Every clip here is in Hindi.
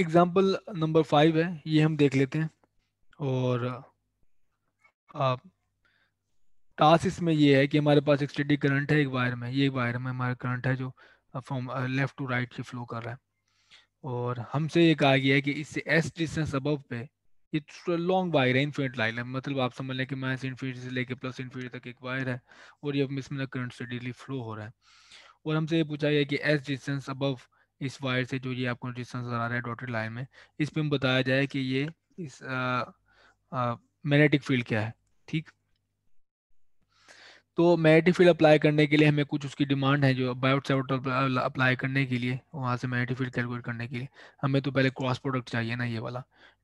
एग्जाम्पल नंबर फाइव है ये हम देख लेते हैं और टास्क इसमें ये है कि हमारे पास एक स्टडी करंट है एक वायर में ये वायर में हमारा करंट है जो फ्रॉम लेफ्ट टू राइट की फ्लो कर रहा है और हमसे ये कहा गया है कि इससे एस डिस्टेंस अब पे ये लॉन्ग वायर है इन्फिनिट लाइन है मतलब आप समझ लें कि माइनस इन्फिनिटी से लेके प्लस इन्फिनिटी तक एक वायर है और ये इसमें करंट स्टडीली फ्लो हो रहा है और हमसे ये पूछा गया कि एस डिस्टेंस अबव इस वायर से जो ये आपको डिस्टेंस नजर आ रहा है डॉटेड लाइन में इस पर बताया जाए कि ये इस मैग्नेटिक फील्ड क्या है ठीक तो मैग्नेटिक फील्ड अप्लाई करने के लिए हमें कुछ उसकी डिमांड है जो बायोट सेवट अप्लाई करने के लिए वहाँ से मैग्नेटिक फील्ड कैलकुलेट करने के लिए हमें तो पहले क्रॉस प्रोडक्ट चाहिए ना ये वाला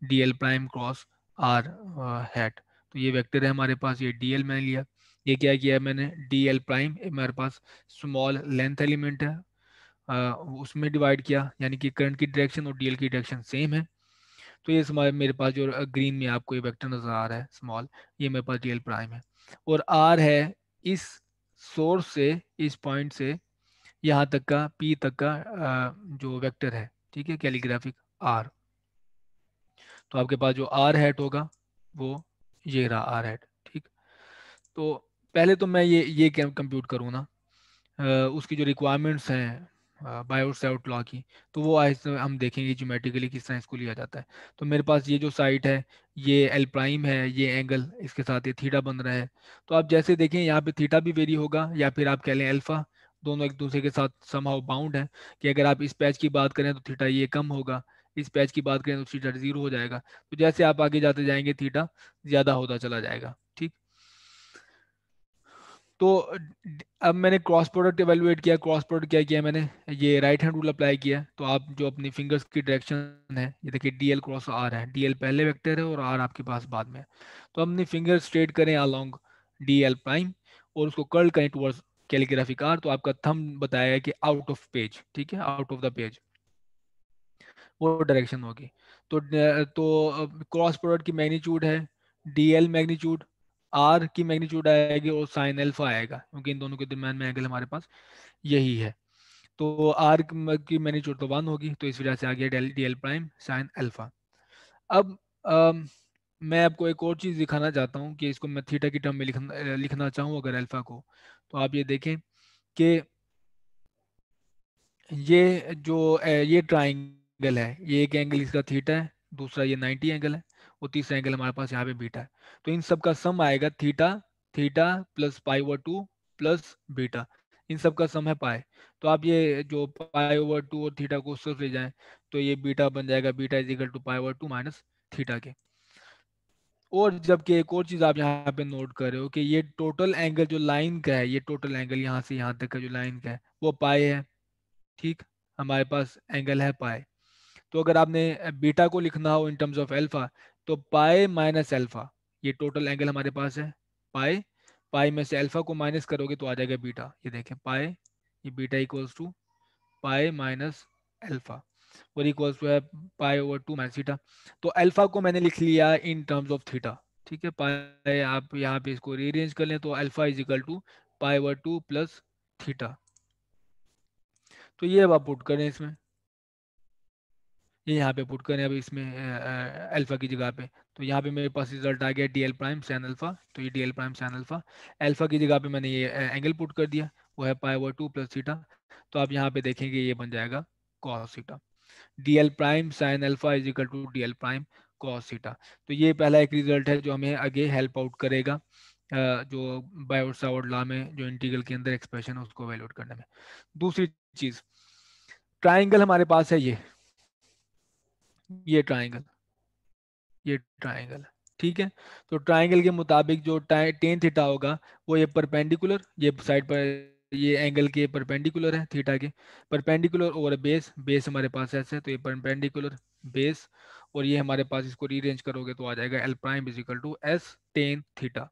D L prime cross R hat तो ये वेक्टर है हमारे पास ये डी एल मैंने लिया ये क्या किया मैंने डी एल प्राइम हमारे पास स्मॉल लेंथ एलिमेंट है उसमें डिवाइड किया यानी कि करंट की डायरेक्शन और डीएल की डायरेक्शन सेम है तो ये मेरे पास जो ग्रीन में आपको ये वेक्टर नज़र आ रहा है स्मॉल ये मेरे पास डीएल प्राइम है और आर है इस सोर्स से इस पॉइंट से यहाँ तक का पी तक का जो वेक्टर है ठीक है कैलीग्राफिक आर तो आपके पास जो आर हैट होगा वो ये रहा आर हैट ठीक तो पहले तो मैं ये ये कंप्यूट करूँ ना उसकी जो रिक्वायरमेंट्स हैं बायोट से आउट लॉ की तो वो आज हम देखेंगे जोमेटिकली किस तरह इसको लिया जाता है तो मेरे पास ये जो साइट है ये एल प्राइम है ये एंगल इसके साथ ये थीटा बन रहा है तो आप जैसे देखें यहाँ पे थीटा भी वेरी होगा या फिर आप कह लें अल्फा दोनों एक दूसरे के साथ समाव बाउंड है कि अगर आप इस पैच की बात करें तो थीटा ये कम होगा इस पैच की बात करें तो थीटा जीरो हो जाएगा तो जैसे आप आगे जाते जाएंगे थीटा ज़्यादा होता चला जाएगा तो अब मैंने क्रॉस प्रोडक्ट एवेलुएट किया क्रॉस प्रोडक्ट क्या किया मैंने ये राइट हैंड रूल अप्लाई किया तो आप जो अपनी फिंगर्स की डायरेक्शन है ये देखिए डी क्रॉस आर है डी पहले वेक्टर है और आर आपके पास बाद में तो अपनी फिंगर स्ट्रेट करें अलॉन्ग डी एल प्राइम और उसको कर्ल करें टूवर्ड्स कैलीग्राफिक आर तो आपका थम बताया कि आउट ऑफ पेज ठीक है आउट ऑफ द पेज वो डायरेक्शन होगी तो तो क्रॉस प्रोडक्ट की मैग्नीट्यूड है डी एल मैग्नीट्यूड आर की मैग्नीट्यूड आएगी और साइन एल्फा आएगा क्योंकि इन दोनों के दरम्यान में एंगल हमारे पास यही है तो आर की मैग्नीट्यूड तो वन होगी तो इस वजह से आ गया del D L prime sine alpha अब आ, मैं आपको एक और चीज़ दिखाना चाहता हूँ कि इसको मैं थीटा की टर्म में लिखना लिखना चाहूँ अगर एल्फा को तो आप ये देखें कि ये जो ये ट्राइंगल है ये एक एंगल इसका थीटा है दूसरा ये 90 एंगल है और तीसरा एंगल हमारे पास यहाँ पे बीटा है तो इन सब का सम आएगा theta theta plus pi over two plus beta इन सब का सम है पाए तो आप ये जो पाई ओवर टू और थीटा को सिर्फ ले जाएं तो ये बीटा बन जाएगा beta is equal to pi over two minus theta के और जबकि एक और चीज आप यहाँ पे नोट कर रहे हो कि ये टोटल एंगल जो लाइन का है ये टोटल एंगल यहाँ से यहाँ तक का जो लाइन का है वो पाए है ठीक हमारे पास एंगल है पाए तो अगर आपने बीटा को लिखना हो इन टर्म्स ऑफ एल्फा तो पाए माइनस एल्फा ये टोटल एंगल हमारे पास है पाए पाई में से अल्फा को माइनस करोगे तो आ जाएगा बीटा ये देखें पाए ये beta equals to pi minus alpha और इक्वल्स टू है pi over two minus theta तो अल्फा को मैंने लिख लिया इन टर्म्स ऑफ थीटा ठीक है पाए आप यहाँ पे इसको रीअरेंज कर लें तो alpha is equal to pi over two plus theta तो ये अब आप पुट करें इसमें ये यहाँ पे पुट करें अब इसमें अल्फ़ा की जगह पे तो यहाँ पे मेरे पास रिजल्ट आ गया D L prime sine alpha तो ये D L prime sine alpha alpha की जगह पे मैंने ये एंगल पुट कर दिया वो है पाए वो टू प्लस सीटा तो आप यहाँ पे देखेंगे ये बन जाएगा cos theta D L prime sine alpha is equal to D L prime cos theta तो ये पहला एक रिजल्ट है जो हमें आगे हेल्प आउट करेगा जो बायोट सावर्ड लॉ में जो इंटीग्रल के अंदर एक्सप्रेशन है उसको वेल्यूट करने में दूसरी चीज़ ट्राइंगल हमारे पास है ये ये ट्राइंगल ये ट्राइंगल ठीक है तो ट्राइंगल के मुताबिक जो टेन थीटा होगा वो ये परपेंडिकुलर ये साइड पर ये एंगल के परपेंडिकुलर है थीटा के परपेंडिकुलर और बेस बेस हमारे पास ऐसे है तो ये परपेंडिकुलर बेस और ये हमारे पास इसको रीअरेंज करोगे तो आ जाएगा L prime is equal to S tan theta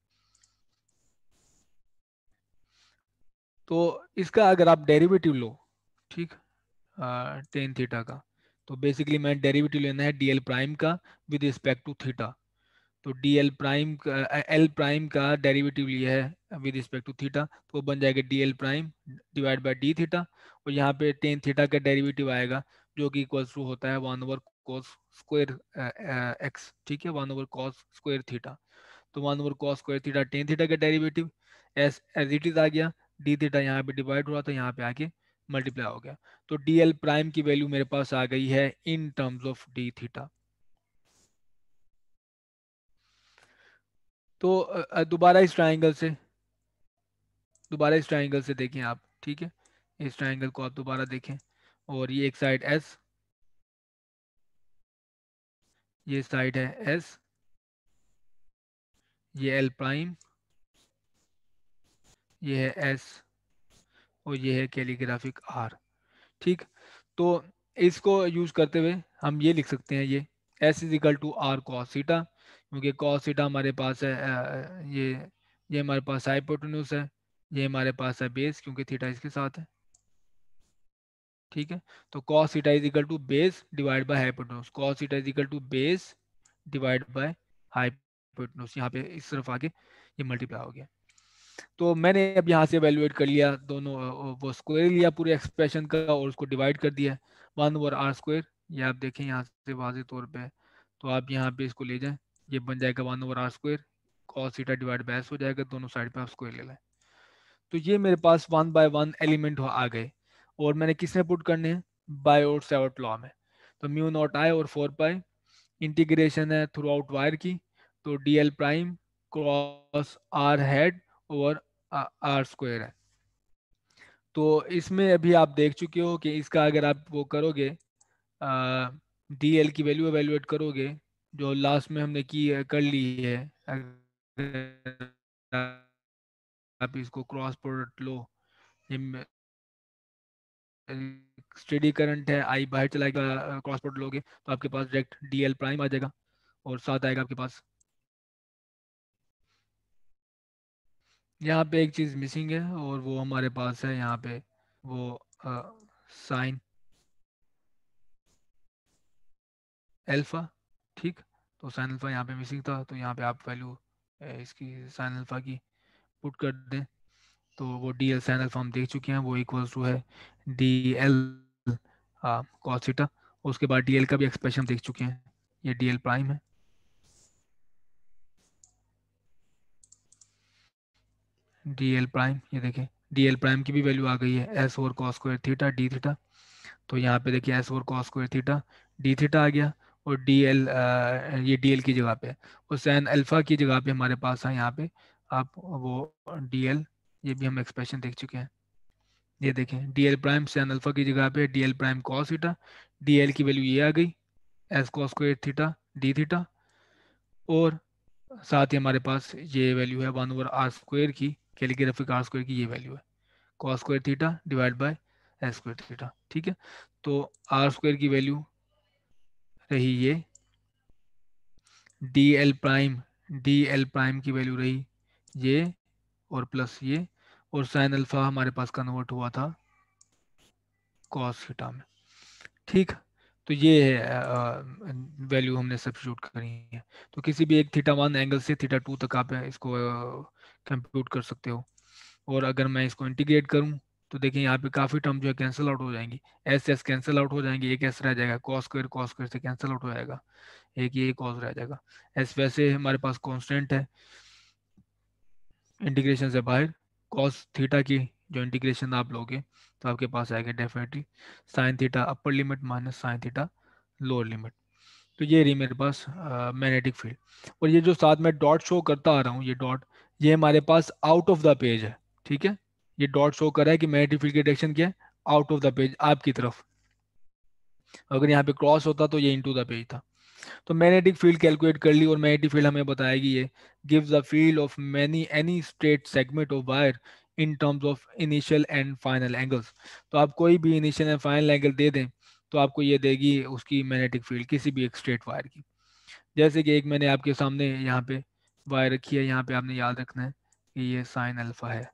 तो इसका अगर आप डेरिवेटिव लो ठीक टेन थीटा का तो बेसिकली मैं डेरिवेटिव लेना है डीएल प्राइम का विद रिस्पेक्ट टू थीटा तो डीएल प्राइम एल प्राइम का डेरिवेटिव लिया है विद रिस्पेक्ट टू थीटा तो बन जाएगा D L prime divide by D theta और यहाँ पे टेन थीटा का डेरिवेटिव आएगा जो कि इक्वल टू होता है one over cos square x ठीक है one over cos square theta तो one over cos square theta tan theta का derivative as as it is आ गया डी थीटा यहाँ पे डिवाइड हुआ तो यहाँ पे आके मल्टीप्लाई हो गया तो डी एल प्राइम की वैल्यू मेरे पास आ गई है in terms of D theta तो दोबारा इस ट्राइंगल से दोबारा इस ट्राइंगल से देखें आप ठीक है इस ट्राइंगल को आप दोबारा देखें और ये एक साइड एस ये साइड है एस ये एल प्राइम ये है एस और ये है कैलीग्राफिक आर ठीक तो इसको यूज करते हुए हम ये लिख सकते हैं ये S is equal to R cos theta क्योंकि कॉसीटा हमारे पास है ये ये हमारे पास हाइपोटनूस है ये हमारे पास है बेस क्योंकि थीटा इसके साथ है ठीक है तो cos theta is equal to base divide by hypotenuse cos theta is equal to base divide by hypotenuse यहाँ पे इस तरफ आगे ये मल्टीप्लाई हो गया तो मैंने अब यहाँ से एवेलुएट कर लिया दोनों वो स्क्वायर लिया पूरे एक्सप्रेशन का और उसको डिवाइड कर दिया वन ओवर आर स्क्वायर ये आप देखें यहाँ से वाजे तौर पे तो आप यहाँ पे इसको ले जाएं ये बन जाएगा one over R square cos theta divide by हो जाएगा दोनों साइड पे आप स्क्वायर ले लें तो ये मेरे पास वन बाय वन एलिमेंट आ गए और मैंने किस में पुट करने हैं बाय और सेवर्ट लॉ में तो म्यू नॉट आई और फोर पाई इंटीग्रेशन है थ्रू आउट वायर की तो D L prime cross R hat over R square है तो इसमें अभी आप देख चुके हो कि इसका अगर आप वो करोगे डी एल की वैल्यू एवेल्युएट करोगे जो लास्ट में हमने की कर ली है आप इसको क्रॉस प्रोडक्ट लो स्टडी करंट है आई बाहर चलाएगा क्रॉस प्रोडक्ट लोगे तो आपके पास डायरेक्ट डी एल प्राइम आ जाएगा और साथ आएगा आपके पास यहाँ पे एक चीज़ मिसिंग है और वो हमारे पास है यहाँ पे वो साइन अल्फ़ा ठीक तो साइन अल्फ़ा यहाँ पे मिसिंग था तो यहाँ पे आप वैल्यू इसकी साइन अल्फ़ा की पुट कर दें तो वो डी एल साइन अल्फ़ा हम देख चुके हैं वो इक्वल टू है डी एल कॉसिटा उसके बाद डी एल का भी एक्सप्रेशन देख चुके हैं ये डी एल प्राइम है डी एल प्राइम ये देखें डी एल प्राइम की भी वैल्यू आ गई है S over cos square theta D theta तो यहाँ पे देखिए S over cos square theta D theta आ गया और डी एल ये डी एल की जगह पे और सैन अल्फ़ा की जगह पे हमारे पास है यहाँ पे आप वो डी एल ये भी हम एक्सप्रेशन देख चुके हैं ये देखें D L prime sine alpha की जगह पे D L prime cos theta D L की वैल्यू ये आ गई S cos square theta D theta और साथ ही हमारे पास ये वैल्यू है वन ओवर आर स्क्वायर की कैलीग्राफी का स्क्वायर की ये वैल्यू है cos square theta divide by S square theta ठीक है तो आर स्क्वायर की वैल्यू रही ये D L prime D L prime की वैल्यू रही ये और प्लस ये और साइन अल्फा हमारे पास कन्वर्ट हुआ था कॉस थीटा में ठीक है तो ये है वैल्यू हमने सब्सिट्यूट करी है तो किसी भी एक थीटा वन एंगल से थीटा टू तक आप इसको कंप्यूट कर सकते हो और अगर मैं इसको इंटीग्रेट करूँ तो देखिए यहाँ पे काफ़ी टर्म जो है कैंसिल आउट हो जाएंगी एस एस कैंसिल आउट हो जाएंगे एक एस रह जाएगा कॉस स्क्र कॉस स्क्र से कैंसिल आउट हो जाएगा एक ये कॉस रह जाएगा एस वैसे हमारे पास कॉन्स्टेंट है इंटीग्रेशन से बाहर कॉस थीटा की जो इंटीग्रेशन आप लोगे तो आपके पास आएगा definitely sine theta upper limit minus sine theta lower limit तो ये रही मेरे पास मैग्नेटिक फील्ड और ये जो साथ में डॉट शो करता आ रहा हूँ ये डॉट ये हमारे पास आउट ऑफ द पेज है ठीक है ये डॉट शो कर रहा है कि मैग्नेटिक फील्ड की डायरेक्शन क्या है आउट ऑफ द पेज आपकी तरफ अगर यहाँ पे क्रॉस होता तो ये इनटू द पेज था तो मैग्नेटिक फील्ड कैलकुलेट कर ली और मैग्नेटिक फील्ड हमें बताएगी ये gives the field of many any straight segment of wire in terms of initial and final angles तो आप कोई भी इनिशियल एंड फाइनल एंगल दे दें तो आपको ये देगी उसकी मैग्नेटिक फील्ड किसी भी एक स्ट्रेट वायर की जैसे कि एक मैंने आपके सामने यहाँ पे वायर रखी है यहाँ पे आपने याद रखना है कि ये साइन अल्फा है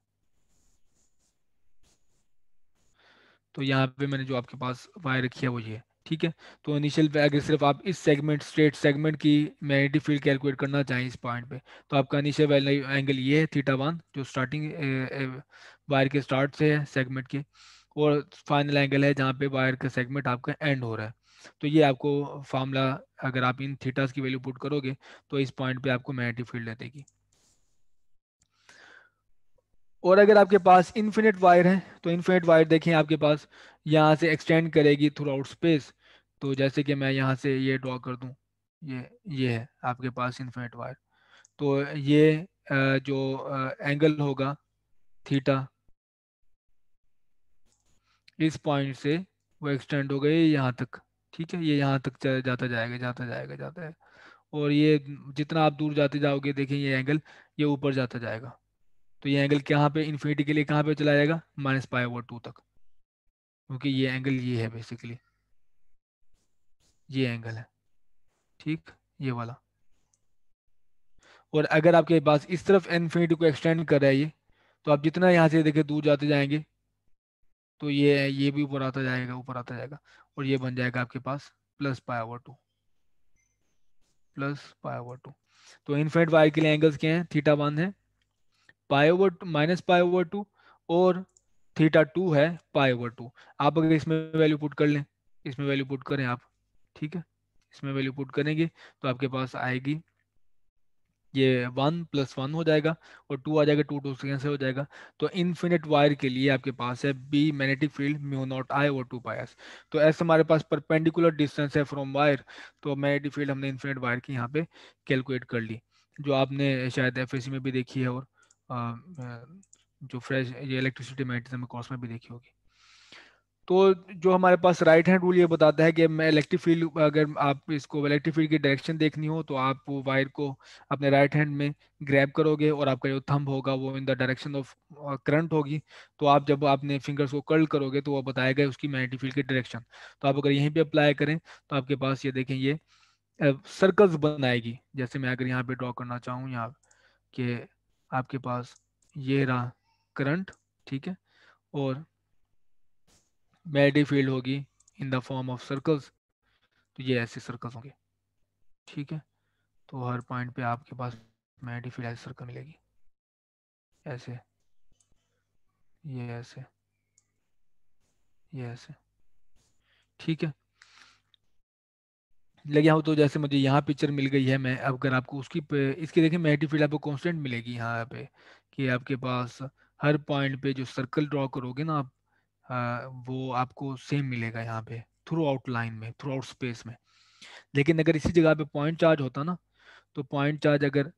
तो यहाँ पे मैंने जो आपके पास वायर रखी है वो ये ठीक है तो इनिशियल पे अगर सिर्फ आप इस सेगमेंट स्ट्रेट सेगमेंट की मैग्नेटिक फील्ड कैलकुलेट करना चाहें इस पॉइंट पे तो आपका इनिशियल एंगल ये है थीटा वन जो स्टार्टिंग वायर के स्टार्ट से है सेगमेंट के और फाइनल एंगल है जहाँ पे वायर का सेगमेंट आपका एंड हो रहा है तो ये आपको फार्मूला अगर आप इन थीटास की वैल्यू पुट करोगे तो इस पॉइंट पे आपको मैग्नेटिक फील्ड देगी और अगर आपके पास इन्फिनिट वायर है तो इन्फिनिट वायर देखें आपके पास यहाँ से एक्सटेंड करेगी थ्रू आउट स्पेस तो जैसे कि मैं यहाँ से ये ड्रॉ कर दूँ ये ये है आपके पास इन्फिनिट वायर तो ये जो एंगल होगा थीटा इस पॉइंट से वो एक्सटेंड हो गए यहाँ तक ठीक है ये यहाँ तक जाता जाएगा जाता जाएगा जाता है और ये जितना आप दूर जाते जाओगे देखें ये एंगल ये ऊपर जाता जाएगा तो ये एंगल कहाँ पे इन्फिनिटी के लिए कहाँ पे चला जाएगा माइनस पाए ओवर टू तक क्योंकि ये एंगल ये है बेसिकली ये एंगल है ठीक ये वाला और अगर आपके पास इस तरफ इन्फिनिटी को एक्सटेंड कर रहा है ये तो आप जितना यहाँ से देखे दूर जाते जाएंगे तो ये ये भी ऊपर आता जाएगा ऊपर आता जाएगा और ये बन जाएगा आपके पास plus pi over two plus pi over two तो इन्फिनिट वाई के लिए एंगल्स क्या हैं थीटा वन है pi over minus pi over two और थीटा टू है पाई ओवर टू आप अगर इसमें वैल्यू पुट कर लें इसमें वैल्यू पुट करें आप ठीक है इसमें वैल्यू पुट करेंगे तो आपके पास आएगी ये वन प्लस वन हो जाएगा और टू आ जाएगा टू टू से हो जाएगा तो इन्फिनिट वायर के लिए आपके पास है B magnetic field mu not I और टू पाई तो ऐसे हमारे पास परपेंडिकुलर डिस्टेंस है फ्रॉम वायर तो मैग्नेटिक फील्ड हमने इन्फिनिट वायर की यहाँ पे कैलकुलेट कर ली जो आपने शायद एफ में भी देखी है और जो फ्रेश ये इलेक्ट्रिसिटी मैग्नेटिज्म कोर्स में भी देखी होगी तो जो हमारे पास राइट हैंड रूल ये बताता है कि मैं इलेक्ट्रिक फील्ड अगर आप इसको इलेक्ट्रिक फील्ड की डायरेक्शन देखनी हो तो आप वो वायर को अपने राइट हैंड में ग्रैब करोगे और आपका जो थंब होगा वो in the direction of current होगी तो आप जब आपने फिंगर्स को कर्ल करोगे तो वो बताएगा उसकी मैग्नेटिक फील्ड की डायरेक्शन तो आप अगर यहीं पर अप्लाई करें तो आपके पास ये देखें ये सर्कल्स बनाएगी जैसे मैं अगर यहाँ पे ड्रॉ करना चाहूँ यहाँ के आपके पास ये रहा करंट ठीक है और मैडी फील्ड होगी in the form of circles तो ये ऐसे सर्कल्स होंगे ठीक है तो हर पॉइंट पे आपके पास मैडी फील्ड ऐसे सर्कल मिलेगी ऐसे ये ऐसे ये ऐसे ठीक है लगे हो तो जैसे मुझे यहाँ पिक्चर मिल गई है मैं अब अगर आपको उसकी इसकी देखिए मैटी फील्ड आपको कांस्टेंट मिलेगी यहाँ पे कि आपके पास हर पॉइंट पे जो सर्कल ड्रॉ करोगे ना आप वो आपको सेम मिलेगा यहाँ पे थ्रू आउट लाइन में थ्रू आउट स्पेस में लेकिन अगर इसी जगह पे पॉइंट चार्ज होता ना तो पॉइंट चार्ज अगर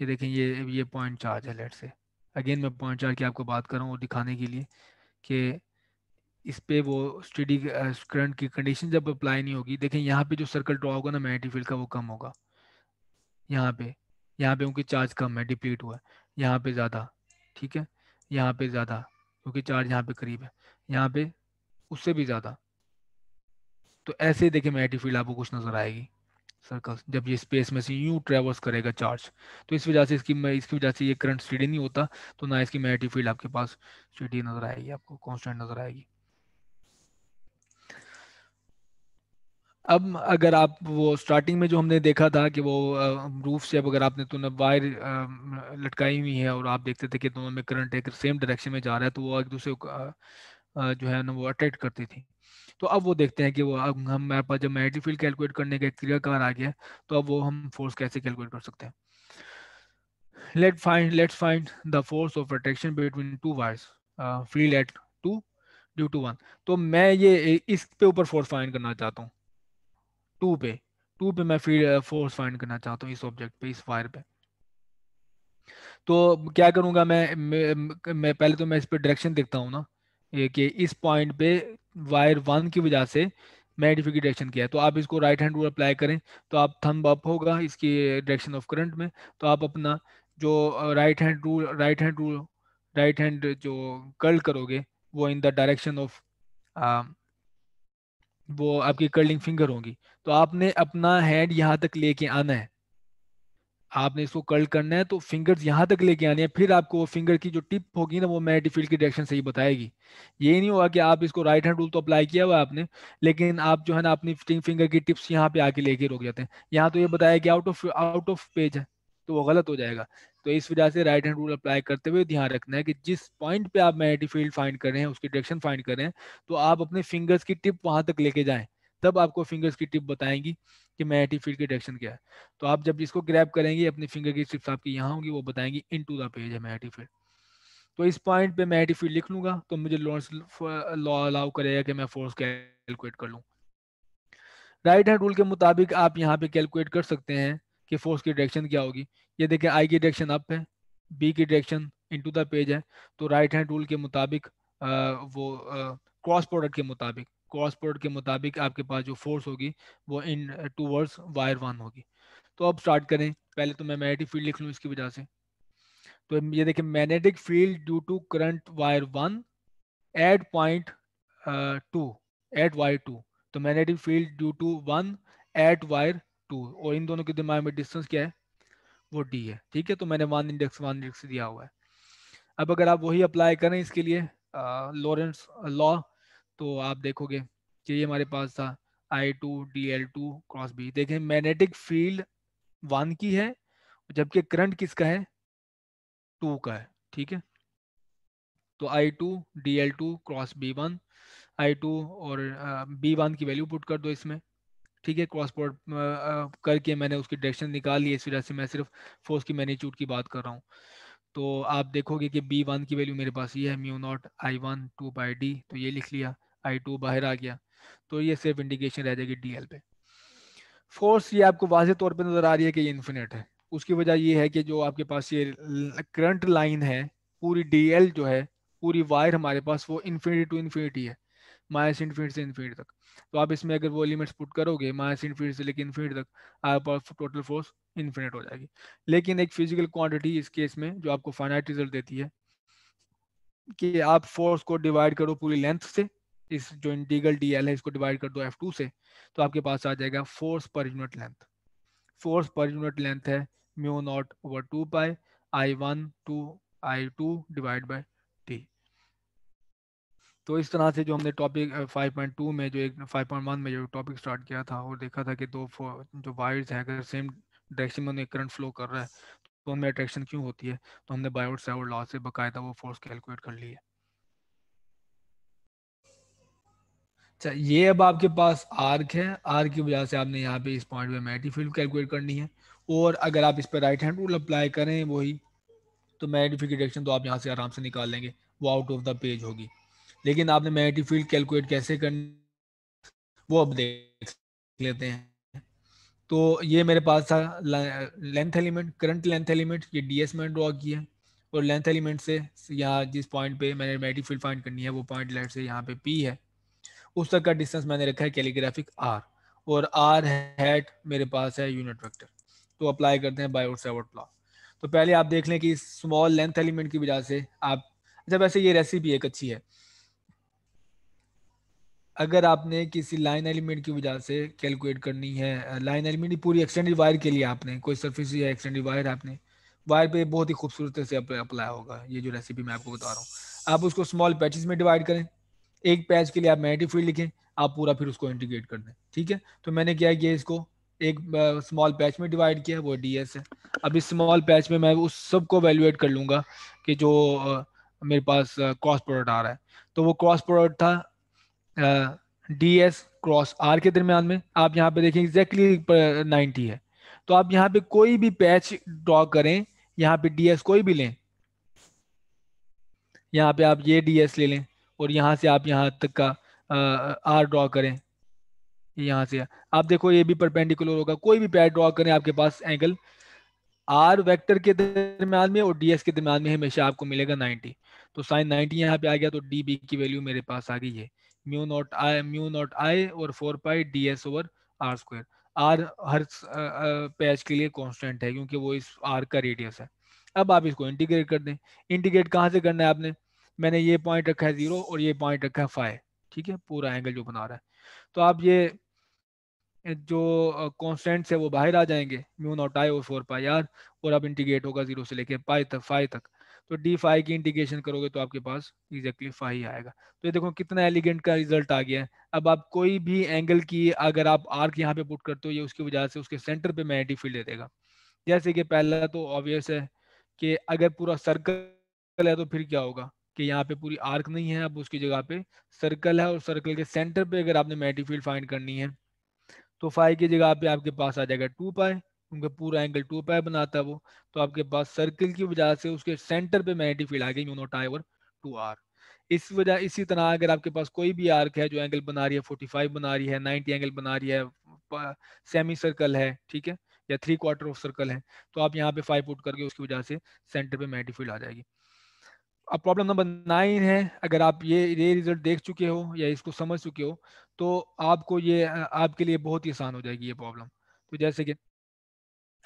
ये देखें ये ये पॉइंट चार्ज है लेट से अगेन मैं पॉइंट चार्ज की आपको बात कर रहा हूँ दिखाने के लिए कि इस पे वो स्टडी करंट की कंडीशन जब अप्लाई नहीं होगी देखें यहाँ पे जो सर्कल ड्रॉ होगा ना मैग्नेटिक फील्ड का वो कम होगा यहाँ पे यहाँ पे उनकी चार्ज कम है डिप्लीट हुआ है यहाँ पे ज़्यादा ठीक है यहाँ पे ज़्यादा क्योंकि चार्ज यहाँ पे करीब है यहाँ पे उससे भी ज़्यादा तो ऐसे देखे मैग्नेटिक फील्ड आपको कुछ नज़र आएगी सर्कल्स जब ये स्पेस में से यू ट्रेवल्स करेगा चार्ज तो इस वजह से इसकी इसकी वजह से ये करंट स्टडी नहीं होता तो ना इसकी मैग्नेटिक फील्ड आपके पास स्टडी नज़र आएगी आपको कॉन्स्टेंट नज़र आएगी अब अगर आप वो स्टार्टिंग में जो हमने देखा था कि वो रूफ से अब अगर आपने तो वायर लटकाई हुई है और आप देखते थे कि दोनों में करंट एक सेम डायरेक्शन में जा रहा है तो वो एक दूसरे को जो है ना वो अट्रैक्ट करती थी तो अब वो देखते हैं कि वो अब हम हमारे पास जब मैग्नेटिक फील्ड कैलकुलेट करने का एक तरीकाकार आ गया तो अब वो हम फोर्स कैसे कैलकुलेट कर सकते हैं let find let's find the force of attraction between two wires field at two due to one तो मैं ये इस पे ऊपर फोर्स फाइंड करना चाहता हूँ टू पे टू पे मैं फ्री फोर्स फाइंड करना चाहता हूँ इस ऑब्जेक्ट पे इस वायर पे तो क्या करूँगा मैं, मैं पहले तो मैं इस पर डायरेक्शन देखता हूँ ना कि इस पॉइंट पे वायर वन की वजह से मैं डिफिक डायरेक्शन किया है तो आप इसको राइट हैंड रूल अप्लाई करें तो आप थंब अप होगा इसकी डायरेक्शन ऑफ करंट में तो आप अपना जो right hand rule right hand rule right hand जो कर्ल करोगे वो इन द डायरेक्शन ऑफ वो आपकी कर्लिंग फिंगर होगी तो आपने अपना हैंड यहाँ तक लेके आना है आपने इसको कर्ल करना है तो फिंगर्स यहाँ तक लेके आनी है फिर आपको वो फिंगर की जो टिप होगी ना वो मैटी फील्ड की डायरेक्शन से ही बताएगी ये नहीं होगा कि आप इसको राइट हैंड रूल तो अप्लाई किया हुआ आपने लेकिन आप जो है ना अपनी फिंगर की टिप्स यहाँ पे आके लेके रोक जाते हैं यहाँ तो ये बताया कि out of out of page है तो वो गलत हो जाएगा तो इस वजह से राइट हैंड रूल अप्लाई करते हुए ध्यान रखना है कि जिस पॉइंट पे आप मैग्नेटिक फील्ड फाइंड कर रहे हैं उसकी डायरेक्शन फाइंड कर रहे हैं तो आप अपने फिंगर्स की टिप वहां तक लेके जाएं तब आपको फिंगर्स की टिप बताएंगी कि मैग्नेटिक फील्ड की डायरेक्शन क्या है तो आप जब इसको ग्रैप करेंगे अपने फिंगर की टिप्स आपकी यहाँ होंगी वो बताएंगी इन टू द पेज है मैग्नेटिक फील्ड तो इस पॉइंट पे मैग्नेटिक फील्ड लिख लूंगा तो मुझे लॉन्स लॉ अलाउ करेगा कि मैं फोर्स कैलकुलेट कर लूँ राइट हैंड रूल के मुताबिक आप यहाँ पे कैलकुलेट कर सकते हैं कि फोर्स की डायरेक्शन क्या होगी ये देखें आई की डायरेक्शन अप है बी की डायरेक्शन इनटू द पेज है तो राइट हैंड रूल के मुताबिक वो क्रॉस प्रोडक्ट के मुताबिक क्रॉस प्रोडक्ट के मुताबिक आपके पास जो फोर्स होगी वो in towards wire one होगी तो अब स्टार्ट करें पहले तो मैं मैग्नेटिक फील्ड लिख लूँ इसकी वजह से तो ये देखें magnetic field due to current wire one at point two at wire two तो magnetic field due to one at wire two और इन दोनों के दिमाग में डिस्टेंस क्या है वो डी है ठीक है तो मैंने वन इंडेक्स वन इंडेक्स दिया हुआ है अब अगर आप वही अप्लाई करें इसके लिए लॉरेंस लॉ तो आप देखोगे कि ये हमारे पास था I two D L two cross B देखें मैग्नेटिक फील्ड वन की है जबकि करंट किसका है टू का है ठीक है तो I two D L two cross B one I two और बी uh, वन की वैल्यू पुट कर दो इसमें ठीक है क्रॉस बॉर्ड करके मैंने उसकी डायरेक्शन निकाल ली इस वजह से मैं सिर्फ फोर्स की मैग्नीट्यूड की बात कर रहा हूँ तो आप देखोगे कि बी वन की वैल्यू मेरे पास ये है mu not I one two by D तो ये लिख लिया आई टू बाहर आ गया तो ये सिर्फ इंडिकेशन रह जाएगी डी एल पे फोर्स ये आपको वाज तौर पे नज़र आ रही है कि ये इन्फिनेट है उसकी वजह ये है कि जो आपके पास ये करंट लाइन है पूरी डी एल जो है पूरी वायर हमारे पास वो इन्फिनिटी टू इन्फिनिटी है माइनस इनफिनिट से इनफिनिट तक तो आप इसमें अगर वो लिमिट्स पुट करोगे माइनस इनफिनिट से लेकिन इनफिनिट तक आप टोटल फोर्स इन्फिनिट हो जाएगी लेकिन एक फिजिकल क्वांटिटी इस केस में जो आपको फाइनाइट रिजल्ट देती है कि आप फोर्स को डिवाइड करो पूरी लेंथ से इस जो इंटीगल डी है इसको डिवाइड कर दो एफ से तो आपके पास आ जाएगा force per unit length force per unit length है mu naught over two pi I one two I two divide by तो इस तरह से जो हमने टॉपिक 5.2 में जो एक 5.1 में जो टॉपिक स्टार्ट किया था और देखा था कि दो जो वायर्स हैं अगर सेम डायरेक्शन में करंट फ्लो कर रहा है तो उनमें अट्रैक्शन क्यों होती है तो हमने बायोड साइड लॉ से बाकायदा वो फोर्स कैलकुलेट कर ली है अच्छा ये अब आपके पास आर्क है आर्क की वजह से आपने यहाँ पे इस पॉइंट पे मैग्नेटिक फील्ड कैलकुलेट करनी है और अगर आप इस पर राइट हैंड रूल अप्लाई करें वही तो मैग्नेटिक फील्ड की डायरेक्शन तो आप यहाँ से आराम से निकाल लेंगे वो आउट ऑफ द पेज होगी लेकिन आपने मैग्नेटिक फील्ड कैलकुलेट कैसे करना वो अब देख लेते हैं तो ये मेरे पास था length element current length element ये डी एस में ड्रॉ किया है और लेंथ एलिमेंट से यहाँ जिस पॉइंट पे मैंने मैग्नेटिक फील्ड फाइंड करनी है वो पॉइंट लेट से यहाँ पे पी है उस तक का डिस्टेंस मैंने रखा है कैलीग्राफिक आर और आर हैट मेरे पास है यूनिट वेक्टर तो अप्लाई करते हैं बायोट सेवर्ट प्लॉट तो पहले आप देख लें कि स्मॉल लेंथ एलिमेंट की वजह से आप अच्छा वैसे ये रेसिपी एक अच्छी है अगर आपने किसी लाइन एलिमेंट की वजह से कैलकुलेट करनी है लाइन एलिमेंट पूरी एक्सटेंडेड वायर के लिए आपने कोई सर्फिस या एक्सटेंडेड वायर आपने वायर पे बहुत ही खूबसूरत से अप्लाई होगा ये जो रेसिपी मैं आपको बता रहा हूँ आप उसको स्मॉल पैचेस में डिवाइड करें एक पैच के लिए आप मैग्नेटिक फील्ड लिखें आप पूरा फिर उसको इंटीग्रेट कर दें ठीक है तो मैंने क्या किया इसको एक स्मॉल पैच में डिवाइड किया वो डी है अब इस स्मॉल पैच में मैं उस सबको वैल्यूएट कर लूँगा कि जो मेरे पास क्रॉस प्रोडक्ट आ रहा है तो वो क्रॉस प्रोडक्ट था डी एस क्रॉस आर के दरम्यान में आप यहाँ पे देखें एग्जैक्टली नाइन्टी है तो आप यहाँ पे कोई भी पैच ड्रॉ करें यहाँ पे डी एस कोई भी लें यहाँ पे आप ये डी एस ले लें और यहाँ से आप यहाँ तक का आर ड्रॉ करें यहाँ से आप देखो ये भी परपेंडिकुलर होगा कोई भी पैच ड्रॉ करें आपके पास एंगल आर वेक्टर के दरम्यान में और डीएस के दरम्यान में हमेशा आपको मिलेगा 90 तो साइन 90 यहाँ पे आ गया तो डी बी की वैल्यू मेरे पास आ गई है mu not I mu not I और four pi D S over R square R हर पैच के लिए कांस्टेंट है क्योंकि वो इस आर का रेडियस है अब आप इसको इंटीग्रेट कर दें इंटीग्रेट कहाँ से करना है आपने मैंने ये पॉइंट रखा है जीरो और ये पॉइंट रखा है फाइव ठीक है पूरा एंगल जो बना रहा है तो आप ये जो कॉन्स्टेंट्स है वो बाहर आ जाएंगे म्यू नॉट आई और फोर पाई आर और अब इंटीग्रेट होगा जीरो से लेके पाई तक फाइव तक तो डी फाइव की इंटीग्रेशन करोगे तो आपके पास एग्जैक्टली फाइव ही आएगा तो ये देखो कितना एलिगेंट का रिजल्ट आ गया है अब आप कोई भी एंगल की अगर आप आर्क यहाँ पे पुट करते हो ये उसकी वजह से उसके सेंटर पे मैग्नेटिक फील्ड दे देगा जैसे कि पहला तो ऑब्वियस है कि अगर पूरा सर्कल है तो फिर क्या होगा कि यहाँ पे पूरी आर्क नहीं है अब उसकी जगह पे सर्कल है और सर्कल के सेंटर पे अगर आपने मैग्नेटिक फील्ड फाइंड करनी है तो फाइव की जगह पे आपके पास आ जाएगा टू पाई उनके पूरा एंगल टू पाई बनाता है वो तो आपके पास सर्किल की वजह से उसके सेंटर पे मैग्नेटिक फील्ड आ गई यू नोट आई और टू आर इस वजह इसी तरह अगर आपके पास कोई भी आर्क है जो एंगल बना रही है 45 बना रही है 90 एंगल बना रही है सेमी सर्कल है ठीक है या थ्री क्वार्टर ऑफ सर्कल है तो आप यहाँ पे फाइव पुट करके उसकी वजह से सेंटर पे मैग्नेटिक फील्ड आ जाएगी अब प्रॉब्लम नंबर नाइन है अगर आप ये ये रिजल्ट देख चुके हो या इसको समझ चुके हो तो आपको ये आपके लिए बहुत ही आसान हो जाएगी ये प्रॉब्लम तो जैसे कि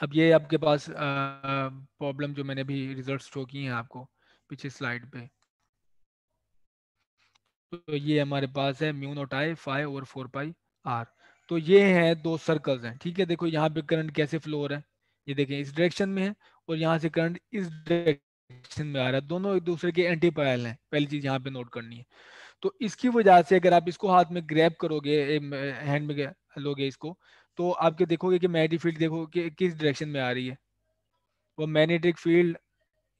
अब ये आपके पास प्रॉब्लम जो मैंने भी रिजल्ट शो की है आपको पीछे स्लाइड पे तो ये हमारे पास है म्यून और टाई फाइव और फोर पाई आर तो ये है दो सर्कल्स हैं ठीक है देखो यहाँ पे करंट कैसे फ्लो हो रहा है ये देखें इस डायरेक्शन में है और यहाँ से करंट इस डायरेक्शन में आ रहा है दोनों एक दूसरे के एंटी पायल हैं पहली चीज यहाँ पे नोट करनी है तो इसकी वजह से अगर आप इसको हाथ में ग्रैप करोगे हैंड में लोगे इसको तो आपके देखोगे कि मैग्नेटिक फील्ड देखो कि किस डायरेक्शन में आ रही है वो मैग्नेटिक फील्ड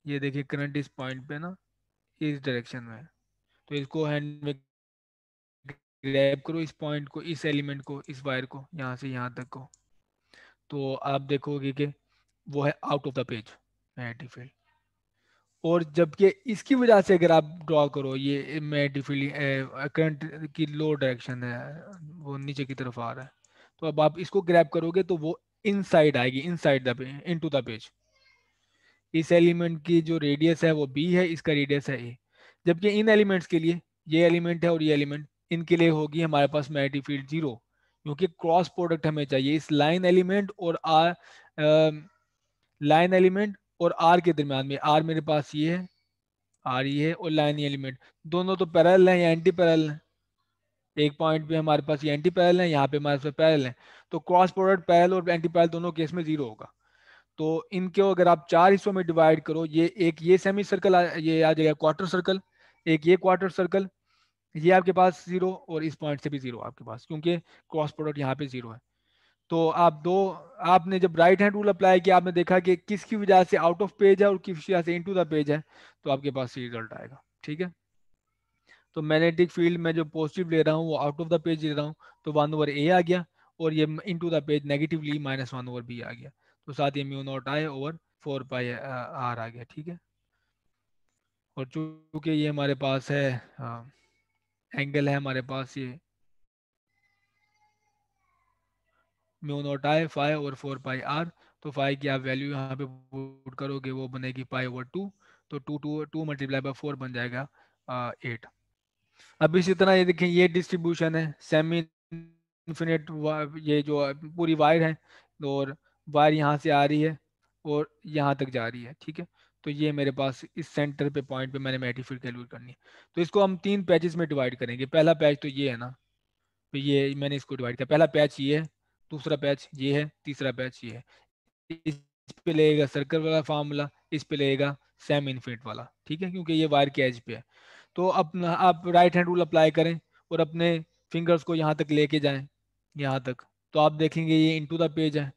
ये देखिए करंट इस पॉइंट पे ना इस डायरेक्शन में तो इसको हैंड में ग्रैब करो इस पॉइंट को इस एलिमेंट को इस वायर को यहाँ से यहाँ तक को तो आप देखोगे कि वो है out of the page magnetic field और जबकि इसकी वजह से अगर आप ड्रॉ करो ये मैग्नेटिक फील्ड करंट की लो डायरेक्शन है वो नीचे की तरफ आ रहा है तो अब आप इसको ग्रैप करोगे तो वो इनसाइड आएगी inside the in the page इस एलिमेंट की जो रेडियस है वो बी है इसका रेडियस है ए जबकि इन एलिमेंट्स के लिए ये एलिमेंट है और ये एलिमेंट इनके लिए होगी हमारे पास मैग्नेटिक फील्ड जीरो क्योंकि क्रॉस प्रोडक्ट हमें चाहिए इस लाइन एलिमेंट और आर लाइन एलिमेंट और आर के दरम्यान में आर मेरे पास ये है आर ये है और लाइन एलिमेंट दोनों तो पैरल हैं या एंटी पैरल हैं एक पॉइंट पे हमारे पास ये एंटी पैरल है यहाँ पे हमारे पास पैरल है तो क्रॉस प्रोडक्ट पैरल और एंटी पैरल दोनों केस में जीरो होगा तो इनके अगर आप चार हिस्सों में डिवाइड करो ये एक ये सेमी सर्कल ये आ जाएगा क्वार्टर सर्कल एक ये क्वार्टर सर्कल ये आपके पास जीरो और इस पॉइंट से भी जीरो आपके पास क्योंकि क्रॉस प्रोडक्ट यहाँ पे जीरो है तो आप दो आपने जब राइट हैंड रूल अप्लाई किया आपने देखा कि किसकी वजह से आउट ऑफ पेज है और किस वजह से इनटू द पेज है तो आपके पास ये रिजल्ट आएगा ठीक है तो मैग्नेटिक फील्ड में जो पॉजिटिव ले रहा हूँ वो आउट ऑफ द पेज ले रहा हूँ तो वन ओवर ए आ गया और ये into the page negatively minus one over B आ गया तो साथ ही mu not I over four pi R आ गया ठीक है और चूंकि ये हमारे पास है आ, uh, एंगल है हमारे पास ये म्यू नॉट आई फाइव और फोर पाई आर तो फाइव की आप वैल्यू यहाँ पे पुट करोगे वो बनेगी पाई ओवर टू तो two two two multiply by four बन जाएगा एट uh, अब इसी तरह ये देखें ये डिस्ट्रीब्यूशन है सेमी इन्फिनेट ये जो पूरी वायर है और वायर यहाँ से आ रही है और यहाँ तक जा रही है ठीक है तो ये मेरे पास इस सेंटर पे पॉइंट पे मैंने फील्ड कैलकुलेट करनी है तो इसको हम तीन पैचेस में डिवाइड करेंगे पहला पैच तो ये है ना तो ये मैंने इसको डिवाइड किया पहला पैच ये है दूसरा पैच ये है तीसरा पैच ये है इस पे लेगा सर्कल वाला फार्मूला इस पे लगेगा सेम इन्फिनिट वाला ठीक है क्योंकि ये वायर के एज पे है तो अपना आप राइट हैंड रूल अप्लाई करें और अपने फिंगर्स को यहाँ तक लेके जाएं यहाँ तक तो आप देखेंगे ये इनटू द पेज है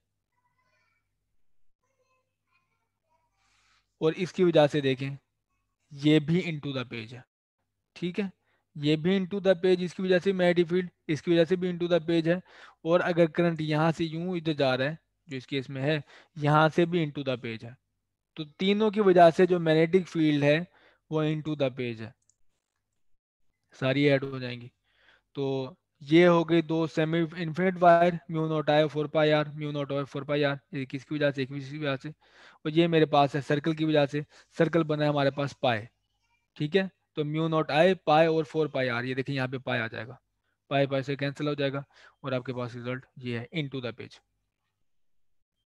और इसकी वजह से देखें ये भी इनटू द पेज है ठीक है ये भी इनटू द पेज इसकी वजह से मैडी फील्ड इसकी वजह से भी इनटू द पेज है और अगर करंट यहाँ से यूं इधर जा रहा है जो इस केस में है यहाँ से भी इंटू द पेज है तो तीनों की वजह से जो मैग्नेटिक फील्ड है वो इंटू द पेज है सारी ऐड हो जाएंगी तो ये हो गई दो semi infinite wire mu naught I four pi R mu naught I four pi R ये किसकी वजह से एक किसकी वजह से और ये मेरे पास है सर्कल की वजह से सर्कल बना है हमारे पास पाए ठीक है तो म्यू नोट आए पाए और फोर पाई आर ये देखिए यहाँ पे पाए आ जाएगा पाए पाए से कैंसिल हो जाएगा और आपके पास रिजल्ट ये है इन टू द पेज